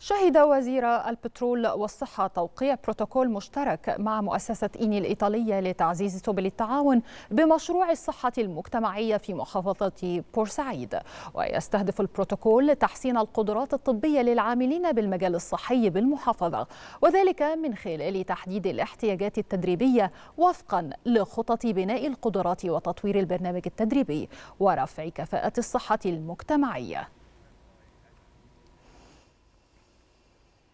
شهد وزير البترول والصحة توقيع بروتوكول مشترك مع مؤسسة إيني الإيطالية لتعزيز سبل التعاون بمشروع الصحة المجتمعية في محافظة بورسعيد ويستهدف البروتوكول تحسين القدرات الطبية للعاملين بالمجال الصحي بالمحافظة وذلك من خلال تحديد الاحتياجات التدريبية وفقا لخطط بناء القدرات وتطوير البرنامج التدريبي ورفع كفاءة الصحة المجتمعية